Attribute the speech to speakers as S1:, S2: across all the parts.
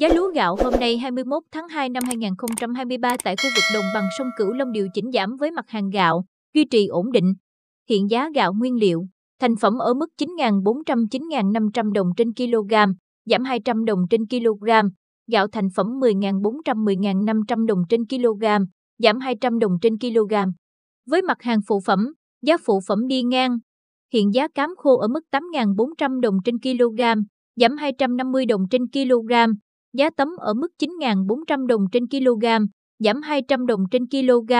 S1: Giá lúa gạo hôm nay 21 tháng 2 năm 2023 tại khu vực đồng bằng sông Cửu Long điều chỉnh giảm với mặt hàng gạo, duy trì ổn định. Hiện giá gạo nguyên liệu, thành phẩm ở mức 9.400-9.500 đồng trên kg, giảm 200 đồng trên kg. Gạo thành phẩm 10.400-10.500 đồng trên kg, giảm 200 đồng trên kg. Với mặt hàng phụ phẩm, giá phụ phẩm đi ngang. Hiện giá cám khô ở mức 8.400 đồng trên kg, giảm 250 đồng trên kg giá tấm ở mức 9.400 đồng trên kg, giảm 200 đồng trên kg.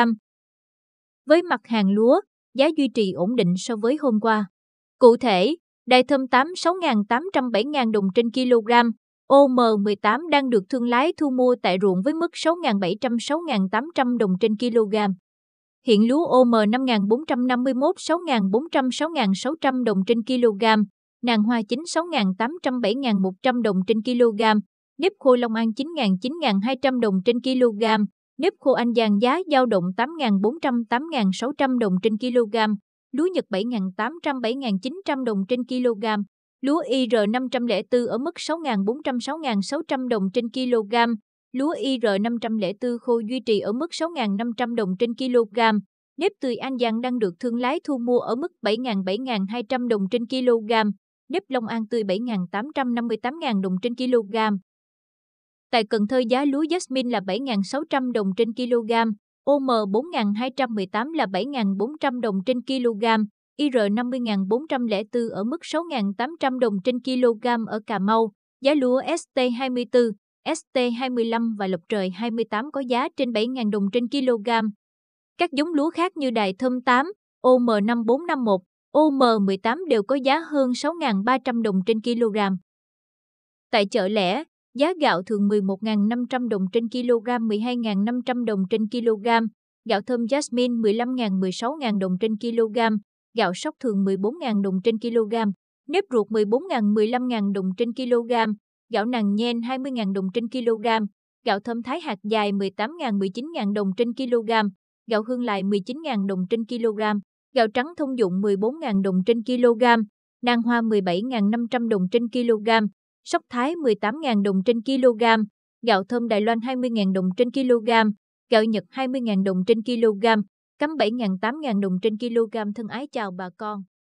S1: Với mặt hàng lúa, giá duy trì ổn định so với hôm qua. Cụ thể, đài thơm 8 6.807.000 đồng trên kg, OM18 đang được thương lái thu mua tại ruộng với mức 6.700-6.800 đồng trên kg. Hiện lúa OM 5.451-6.400-6.600 đồng trên kg, nàng hoa chín 6.800-7.100 đồng trên kg, nếp khô Long An 9.000-9.200 đồng trên kg, nếp khô An Giang giá giao động 8.400-8.600 đồng trên kg, lúa Nhật 7.800-7.900 đồng trên kg, lúa IR504 ở mức 6.400-6.600 đồng trên kg, lúa IR504 khô duy trì ở mức 6.500 đồng trên kg, nếp tươi An Giang đang được thương lái thu mua ở mức 7.000-7.200 đồng trên kg, nếp Long An tươi 7.858.000 đồng trên kg, Tại Cần Thơ giá lúa Jasmine là 7.600 đồng trên kg, OM 4.218 là 7.400 đồng trên kg, IR 50.404 ở mức 6.800 đồng trên kg ở Cà Mau, giá lúa ST24, ST25 và lộc trời 28 có giá trên 7.000 đồng trên kg. Các giống lúa khác như Đài Thơm 8, OM5451, OM18 đều có giá hơn 6.300 đồng trên kg. Tại chợ lẻ, Giá gạo thường 11.500 đồng trên kg, 12.500 đồng trên kg, gạo thơm jasmine 15.000 16.000 đồng trên kg, gạo sóc thường 14.000 đồng trên kg, nếp ruột 14.000 15.000 đồng trên kg, gạo nàng nhen 20.000 đồng trên kg, gạo thơm thái hạt dài 18.000 19.000 đồng trên kg, gạo hương lại 19.000 đồng trên kg, gạo trắng thông dụng 14.000 đồng trên kg, nàng hoa 17.500 đồng trên kg sóc Thái 18.000 đồng trên kg, gạo thơm Đài Loan 20.000 đồng trên kg, gạo Nhật 20.000 đồng trên kg, cắm 7.000-8.000 đồng trên kg thân ái chào bà con.